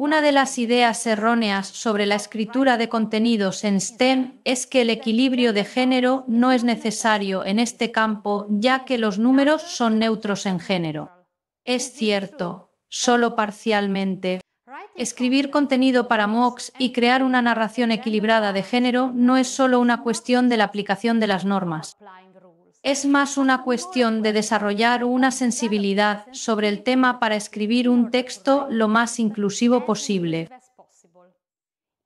Una de las ideas erróneas sobre la escritura de contenidos en STEM es que el equilibrio de género no es necesario en este campo, ya que los números son neutros en género. Es cierto, solo parcialmente. Escribir contenido para MOOCs y crear una narración equilibrada de género no es solo una cuestión de la aplicación de las normas es más una cuestión de desarrollar una sensibilidad sobre el tema para escribir un texto lo más inclusivo posible.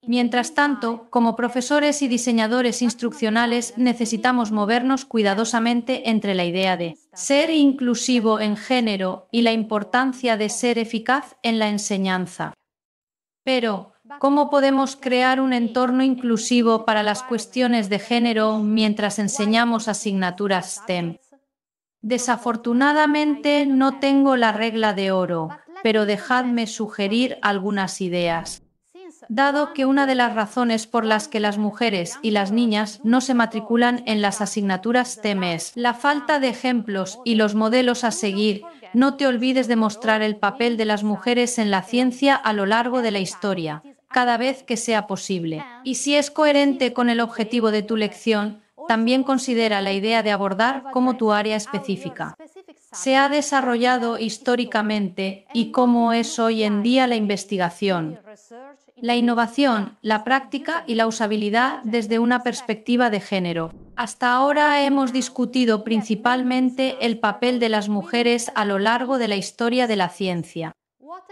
Mientras tanto, como profesores y diseñadores instruccionales necesitamos movernos cuidadosamente entre la idea de ser inclusivo en género y la importancia de ser eficaz en la enseñanza. Pero, ¿Cómo podemos crear un entorno inclusivo para las cuestiones de género mientras enseñamos asignaturas STEM? Desafortunadamente no tengo la regla de oro, pero dejadme sugerir algunas ideas. Dado que una de las razones por las que las mujeres y las niñas no se matriculan en las asignaturas STEM es la falta de ejemplos y los modelos a seguir, no te olvides de mostrar el papel de las mujeres en la ciencia a lo largo de la historia cada vez que sea posible. Y si es coherente con el objetivo de tu lección, también considera la idea de abordar como tu área específica se ha desarrollado históricamente y cómo es hoy en día la investigación, la innovación, la práctica y la usabilidad desde una perspectiva de género. Hasta ahora hemos discutido principalmente el papel de las mujeres a lo largo de la historia de la ciencia.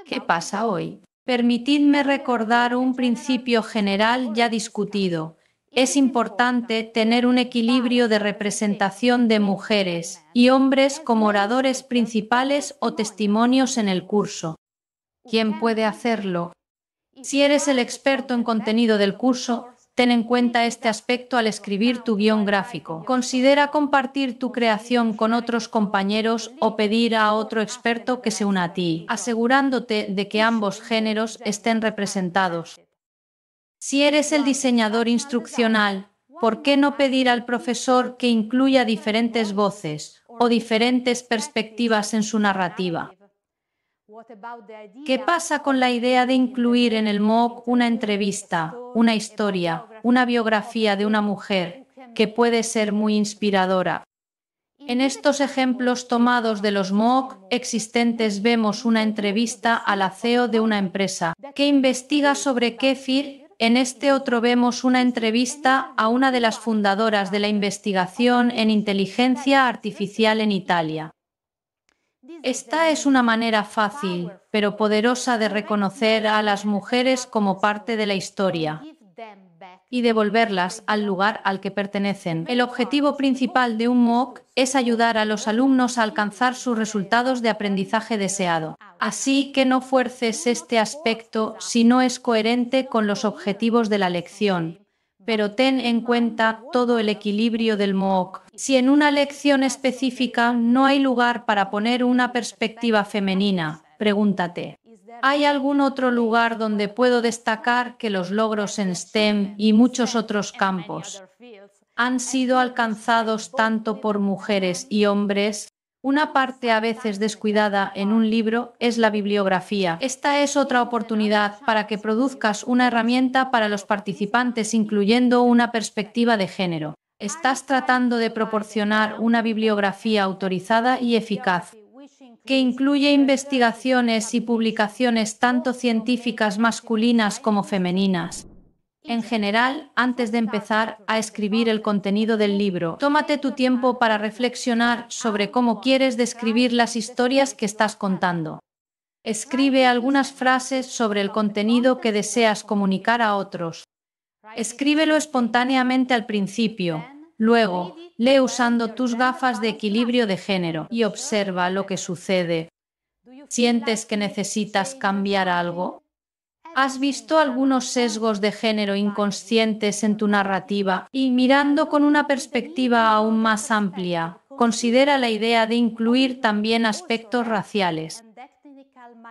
¿Qué pasa hoy? Permitidme recordar un principio general ya discutido. Es importante tener un equilibrio de representación de mujeres y hombres como oradores principales o testimonios en el curso. ¿Quién puede hacerlo? Si eres el experto en contenido del curso, Ten en cuenta este aspecto al escribir tu guión gráfico. Considera compartir tu creación con otros compañeros o pedir a otro experto que se una a ti, asegurándote de que ambos géneros estén representados. Si eres el diseñador instruccional, ¿por qué no pedir al profesor que incluya diferentes voces o diferentes perspectivas en su narrativa? ¿Qué pasa con la idea de incluir en el MOOC una entrevista, una historia, una biografía de una mujer que puede ser muy inspiradora? En estos ejemplos tomados de los MOOC existentes vemos una entrevista a la CEO de una empresa que investiga sobre Kefir, En este otro vemos una entrevista a una de las fundadoras de la investigación en inteligencia artificial en Italia. Esta es una manera fácil, pero poderosa de reconocer a las mujeres como parte de la historia y devolverlas al lugar al que pertenecen. El objetivo principal de un MOOC es ayudar a los alumnos a alcanzar sus resultados de aprendizaje deseado. Así que no fuerces este aspecto si no es coherente con los objetivos de la lección pero ten en cuenta todo el equilibrio del MOOC. Si en una lección específica no hay lugar para poner una perspectiva femenina, pregúntate, ¿hay algún otro lugar donde puedo destacar que los logros en STEM y muchos otros campos han sido alcanzados tanto por mujeres y hombres una parte a veces descuidada en un libro es la bibliografía. Esta es otra oportunidad para que produzcas una herramienta para los participantes, incluyendo una perspectiva de género. Estás tratando de proporcionar una bibliografía autorizada y eficaz que incluye investigaciones y publicaciones tanto científicas masculinas como femeninas. En general, antes de empezar a escribir el contenido del libro, tómate tu tiempo para reflexionar sobre cómo quieres describir las historias que estás contando. Escribe algunas frases sobre el contenido que deseas comunicar a otros. Escríbelo espontáneamente al principio, luego, lee usando tus gafas de equilibrio de género y observa lo que sucede. ¿Sientes que necesitas cambiar algo? ¿Has visto algunos sesgos de género inconscientes en tu narrativa? Y mirando con una perspectiva aún más amplia, considera la idea de incluir también aspectos raciales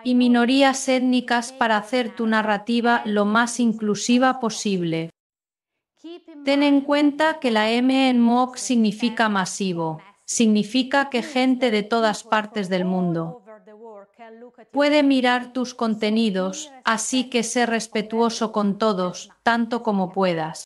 y minorías étnicas para hacer tu narrativa lo más inclusiva posible. Ten en cuenta que la M en MOOC significa masivo, significa que gente de todas partes del mundo, puede mirar tus contenidos, así que sé respetuoso con todos, tanto como puedas.